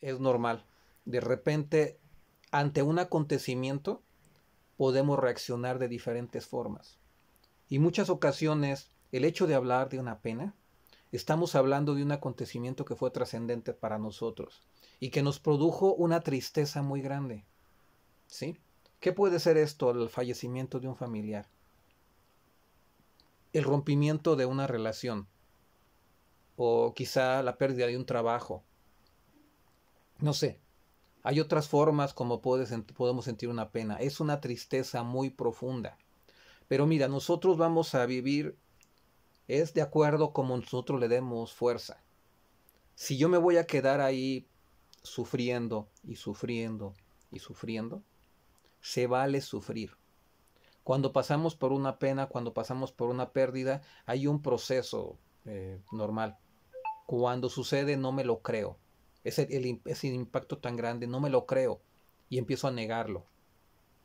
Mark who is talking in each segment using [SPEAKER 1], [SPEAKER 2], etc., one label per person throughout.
[SPEAKER 1] es normal. De repente, ante un acontecimiento, podemos reaccionar de diferentes formas. Y muchas ocasiones, el hecho de hablar de una pena, estamos hablando de un acontecimiento que fue trascendente para nosotros y que nos produjo una tristeza muy grande. ¿Sí? ¿Qué puede ser esto, el fallecimiento de un familiar? El rompimiento de una relación o quizá la pérdida de un trabajo no sé, hay otras formas como podemos sentir una pena. Es una tristeza muy profunda. Pero mira, nosotros vamos a vivir es de acuerdo como nosotros le demos fuerza. Si yo me voy a quedar ahí sufriendo y sufriendo y sufriendo, se vale sufrir. Cuando pasamos por una pena, cuando pasamos por una pérdida, hay un proceso eh, normal. Cuando sucede no me lo creo. Ese, el, impacto tan grande, no me lo creo. Y empiezo a negarlo.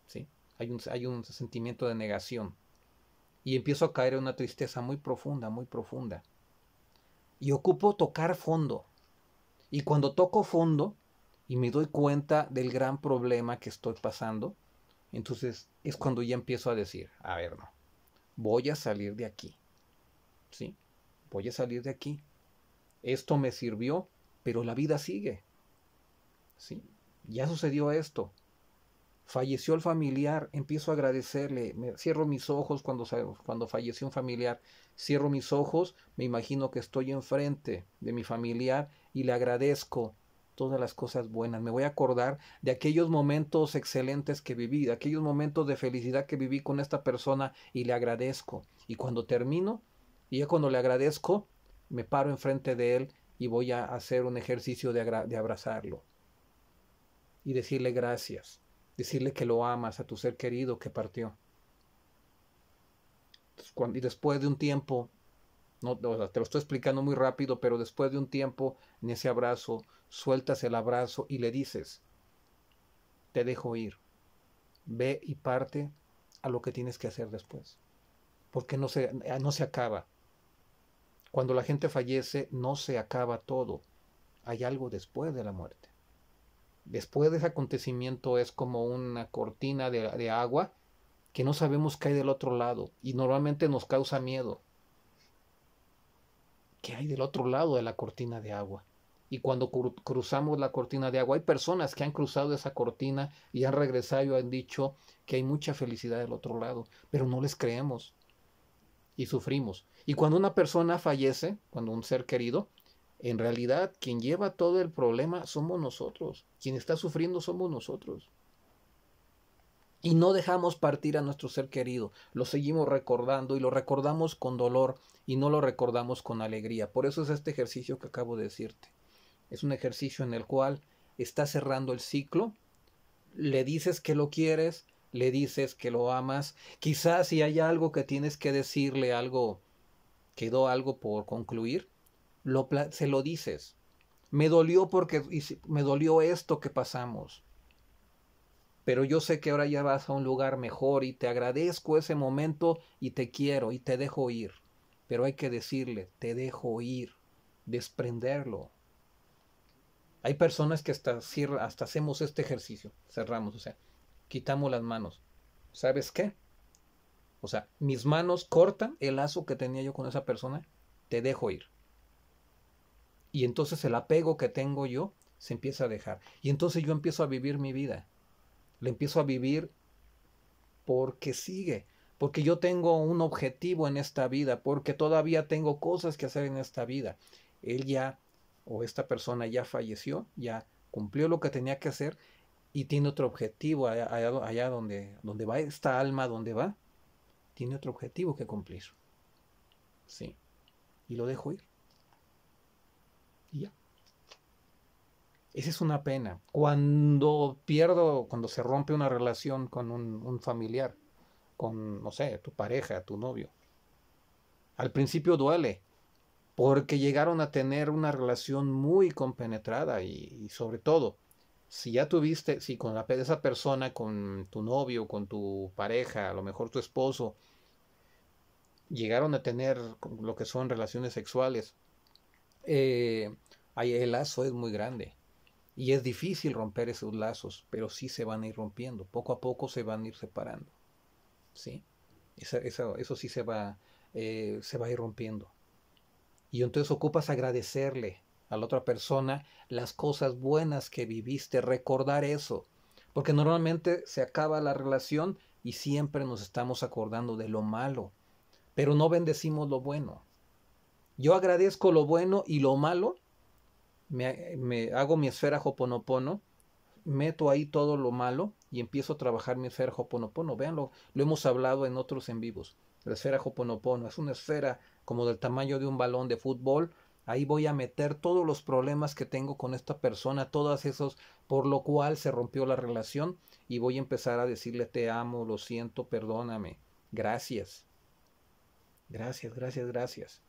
[SPEAKER 1] ¿sí? Hay, un, hay un sentimiento de negación. Y empiezo a caer en una tristeza muy profunda, muy profunda. Y ocupo tocar fondo. Y cuando toco fondo y me doy cuenta del gran problema que estoy pasando, entonces es cuando ya empiezo a decir, a ver, voy a salir de aquí. ¿Sí? Voy a salir de aquí. Esto me sirvió, pero la vida sigue. ¿Sí? Ya sucedió esto. Falleció el familiar, empiezo a agradecerle, me, cierro mis ojos cuando, cuando falleció un familiar, cierro mis ojos, me imagino que estoy enfrente de mi familiar y le agradezco todas las cosas buenas. Me voy a acordar de aquellos momentos excelentes que viví, de aquellos momentos de felicidad que viví con esta persona y le agradezco. Y cuando termino, y ya cuando le agradezco, me paro enfrente de él y voy a hacer un ejercicio de, abrazarlo y decirle gracias, decirle que lo amas a tu ser querido que partió. y después de un tiempo, no, te lo estoy explicando muy rápido, pero después de un tiempo en ese abrazo, sueltas el abrazo y le dices, te dejo ir, ve y parte a lo que tienes que hacer después, porque no no se acaba, cuando la gente fallece no se acaba todo, hay algo después de la muerte. Después de ese acontecimiento es como una cortina de, agua que no sabemos qué hay del otro lado y normalmente nos causa miedo. ¿Qué hay del otro lado de la cortina de agua? Y cuando cruzamos la cortina de agua, hay personas que han cruzado esa cortina y han regresado y han dicho que hay mucha felicidad del otro lado, pero no les creemos y sufrimos. Y cuando una persona fallece, cuando un ser querido, en realidad quien lleva todo el problema somos nosotros, quien está sufriendo somos nosotros. Y no dejamos partir a nuestro ser querido, lo seguimos recordando y lo recordamos con dolor y no lo recordamos con alegría. Por eso es este ejercicio que acabo de decirte. Es un ejercicio en el cual estás cerrando el ciclo, le dices que lo quieres, le dices que lo amas, quizás si hay algo que tienes que decirle, algo quedó algo por concluir, se lo dices. Me dolió porque me dolió esto que pasamos. Pero yo sé que ahora ya vas a un lugar mejor y te agradezco ese momento y te quiero y te dejo ir. Pero hay que decirle, te dejo ir, desprenderlo. Hay personas que hasta, hasta hacemos este ejercicio, cerramos, o sea, quitamos las manos. ¿Sabes qué? O sea, mis manos cortan el lazo que tenía yo con esa persona, te dejo ir. Y entonces el apego que tengo yo se empieza a dejar. Y entonces yo empiezo a vivir mi vida. Le empiezo a vivir porque sigue, porque yo tengo un objetivo en esta vida, porque todavía tengo cosas que hacer en esta vida. Él ya o esta persona ya falleció, ya cumplió lo que tenía que hacer y tiene otro objetivo allá, donde, donde va esta alma, donde va, tiene otro objetivo que cumplir. Sí. Y lo dejo ir. Y ya. Esa es una pena. Cuando pierdo, cuando se rompe una relación con un, familiar, con, no sé, tu pareja, tu novio. Al principio duele, porque llegaron a tener una relación muy compenetrada y, sobre todo, si ya tuviste, si con la, esa persona, con tu novio, con tu pareja, a lo mejor tu esposo, llegaron a tener lo que son relaciones sexuales, eh, el lazo es muy grande y es difícil romper esos lazos, pero sí se van a ir rompiendo, poco a poco se van a ir separando, ¿sí? eso sí se va, eh, se va a ir rompiendo. Y entonces ocupas agradecerle a la otra persona las cosas buenas que viviste, recordar eso, porque normalmente se acaba la relación y siempre nos estamos acordando de lo malo, pero no bendecimos lo bueno. Yo agradezco lo bueno y lo malo, me, hago mi esfera Hoponopono, meto ahí todo lo malo y empiezo a trabajar mi esfera Hoponopono. Veanlo, lo hemos hablado en otros en vivos. La esfera Hoponopono es una esfera como del tamaño de un balón de fútbol. Ahí voy a meter todos los problemas que tengo con esta persona, todos esos por lo cual se rompió la relación y voy a empezar a decirle te amo, lo siento, perdóname, gracias. Gracias, gracias, gracias.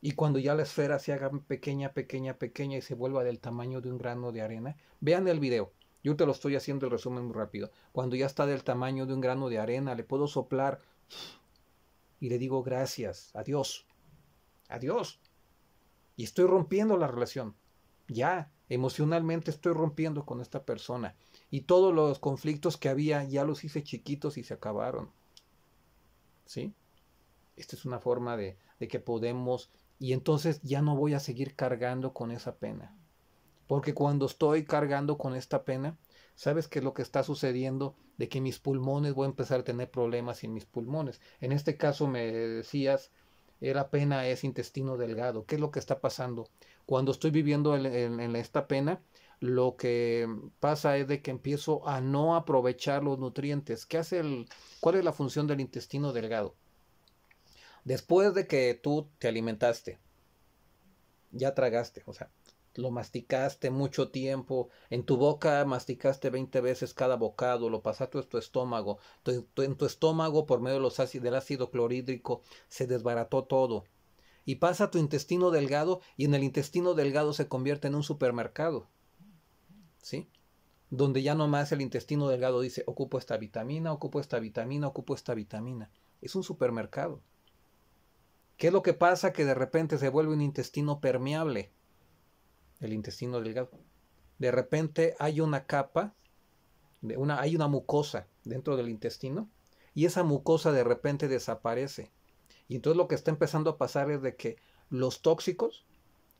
[SPEAKER 1] Y cuando ya la esfera se haga pequeña, pequeña, pequeña y se vuelva del tamaño de un grano de arena, vean el video. Yo te lo estoy haciendo el resumen muy rápido. Cuando ya está del tamaño de un grano de arena, le puedo soplar y le digo gracias, adiós, adiós. Y estoy rompiendo la relación. Ya, emocionalmente estoy rompiendo con esta persona. Y todos los conflictos que había ya los hice chiquitos y se acabaron. ¿Sí? Esta es una forma de, que podemos, y entonces ya no voy a seguir cargando con esa pena. Porque cuando estoy cargando con esta pena, ¿sabes qué es lo que está sucediendo? De que mis pulmones, voy a empezar a tener problemas en mis pulmones. En este caso me decías, la pena es intestino delgado. ¿Qué es lo que está pasando? Cuando estoy viviendo en, en esta pena, lo que pasa es de que empiezo a no aprovechar los nutrientes. ¿Qué hace el, cuál es la función del intestino delgado? Después de que tú te alimentaste, ya tragaste, o sea, lo masticaste mucho tiempo, en tu boca masticaste 20 veces cada bocado, lo pasaste a tu estómago, en tu estómago por medio de los del ácido clorhídrico se desbarató todo y pasa a tu intestino delgado y en el intestino delgado se convierte en un supermercado, ¿sí? Donde ya nomás el intestino delgado dice, ocupo esta vitamina, ocupo esta vitamina, ocupo esta vitamina. Es un supermercado. ¿Qué es lo que pasa? Que de repente se vuelve un intestino permeable, el intestino delgado. De repente hay una capa, de hay una mucosa dentro del intestino y esa mucosa de repente desaparece. Y entonces lo que está empezando a pasar es de que los tóxicos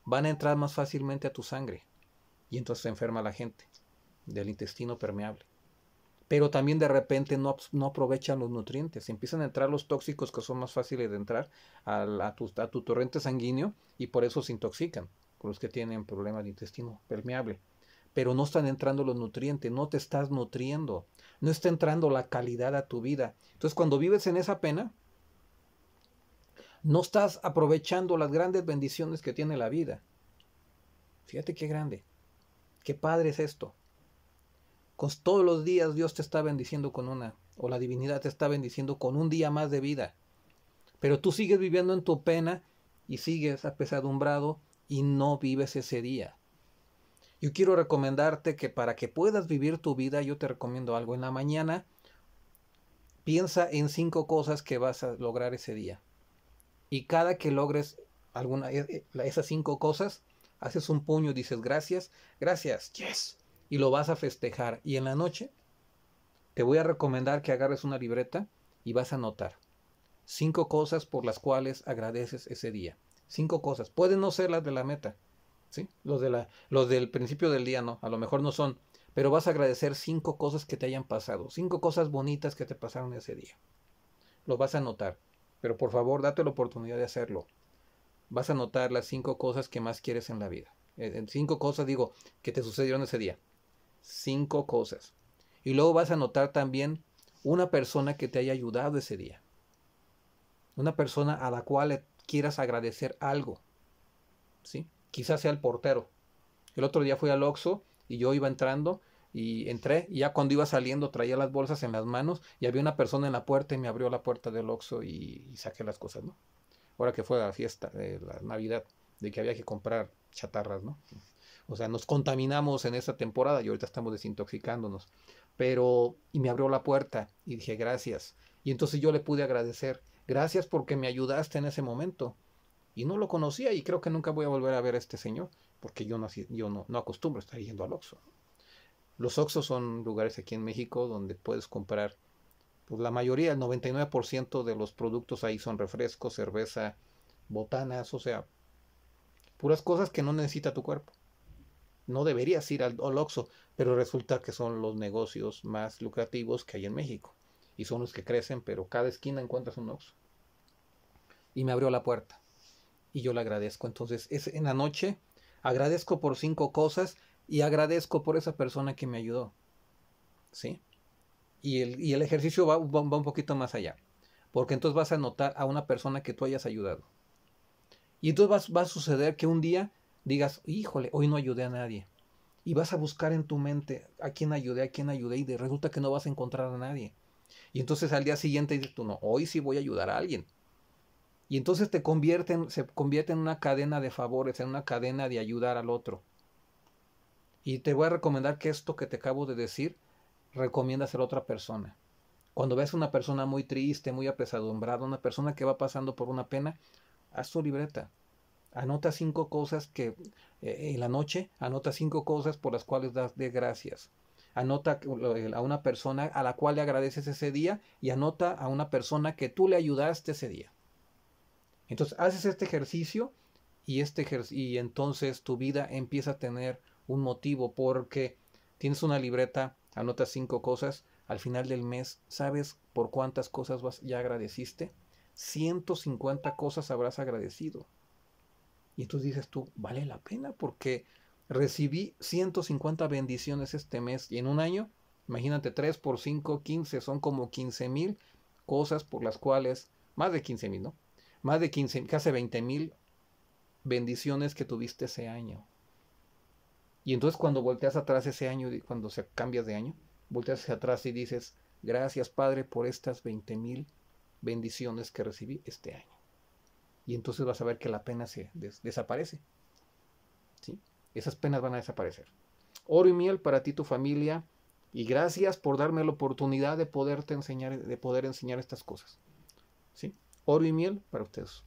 [SPEAKER 1] van a entrar más fácilmente a tu sangre y entonces se enferma la gente del intestino permeable pero también de repente no, aprovechan los nutrientes. Empiezan a entrar los tóxicos que son más fáciles de entrar a, tu, torrente sanguíneo y por eso se intoxican con los que tienen problemas de intestino permeable. Pero no están entrando los nutrientes, no te estás nutriendo, no está entrando la calidad a tu vida. Entonces cuando vives en esa pena, no estás aprovechando las grandes bendiciones que tiene la vida. Fíjate qué grande, qué padre es esto todos los días Dios te está bendiciendo con una, o la divinidad te está bendiciendo con un día más de vida. Pero tú sigues viviendo en tu pena y sigues apesadumbrado y no vives ese día. Yo quiero recomendarte que para que puedas vivir tu vida, yo te recomiendo algo. En la mañana, piensa en cinco cosas que vas a lograr ese día. Y cada que logres alguna e, e, esas cinco cosas, haces un puño y dices gracias, gracias, yes, y lo vas a festejar. Y en la noche te voy a recomendar que agarres una libreta y vas a anotar cinco cosas por las cuales agradeces ese día. Cinco cosas. Pueden no ser las de la meta, ¿sí? Los, de la, del principio del día no, a lo mejor no son. Pero vas a agradecer cinco cosas que te hayan pasado, cinco cosas bonitas que te pasaron ese día. Lo vas a anotar. Pero por favor, date la oportunidad de hacerlo. Vas a anotar las cinco cosas que más quieres en la vida. Eh, cinco cosas, digo, que te sucedieron ese día cinco cosas. Y luego vas a notar también una persona que te haya ayudado ese día. Una persona a la cual quieras agradecer algo. ¿Sí? Quizás sea el portero. El otro día fui al Oxxo y yo iba entrando y entré y ya cuando iba saliendo traía las bolsas en las manos y había una persona en la puerta y me abrió la puerta del Oxxo y, saqué las cosas, ¿no? Ahora que fue la fiesta, de eh, la Navidad, de que había que comprar chatarras, ¿no? O sea, nos contaminamos en esa temporada y ahorita estamos desintoxicándonos. Pero, y me abrió la puerta y dije, gracias. Y entonces yo le pude agradecer, gracias porque me ayudaste en ese momento. Y no lo conocía y creo que nunca voy a volver a ver a este señor, porque yo no, yo no, acostumbro estar yendo al Oxxo. Los Oxxo son lugares aquí en México donde puedes comprar, pues la mayoría, el 99% de los productos ahí son refrescos, cerveza, botanas, o sea, puras cosas que no necesita tu cuerpo no deberías ir al, Oxxo, pero resulta que son los negocios más lucrativos que hay en México. Y son los que crecen, pero cada esquina encuentras un Oxxo. Y me abrió la puerta. Y yo le agradezco. Entonces, es en la noche, agradezco por cinco cosas y agradezco por esa persona que me ayudó. ¿Sí? Y el, ejercicio va, un poquito más allá. Porque entonces vas a notar a una persona que tú hayas ayudado. Y entonces va, a suceder que un día digas, híjole, hoy no ayudé a nadie. Y vas a buscar en tu mente a quién ayudé, a quién ayudé, y resulta que no vas a encontrar a nadie. Y entonces al día siguiente dices tú, no, hoy sí voy a ayudar a alguien. Y entonces te convierte se convierte en una cadena de favores, en una cadena de ayudar al otro. Y te voy a recomendar que esto que te acabo de decir, recomiendas a la otra persona. Cuando ves a una persona muy triste, muy apesadumbrada una persona que va pasando por una pena, haz tu libreta. Anota cinco cosas que eh, en la noche, anota cinco cosas por las cuales das de gracias. Anota a una persona a la cual le agradeces ese día y anota a una persona que tú le ayudaste ese día. Entonces haces este ejercicio y, este y entonces tu vida empieza a tener un motivo porque tienes una libreta, anotas cinco cosas, al final del mes sabes por cuántas cosas vas, ya agradeciste. 150 cosas habrás agradecido. Y entonces dices tú, vale la pena porque recibí 150 bendiciones este mes y en un año, imagínate 3 por 5, 15, son como 15 mil cosas por las cuales, más de 15 mil, ¿no? Más de 15, casi 20 mil bendiciones que tuviste ese año. Y entonces cuando volteas atrás ese año, cuando se cambias de año, volteas hacia atrás y dices, gracias Padre por estas 20 mil bendiciones que recibí este año y entonces vas a ver que la pena se desaparece. ¿Sí? Esas penas van a desaparecer. Oro y miel para ti, tu familia, y gracias por darme la oportunidad de poderte enseñar, de poder enseñar estas cosas. ¿Sí? Oro y miel para ustedes.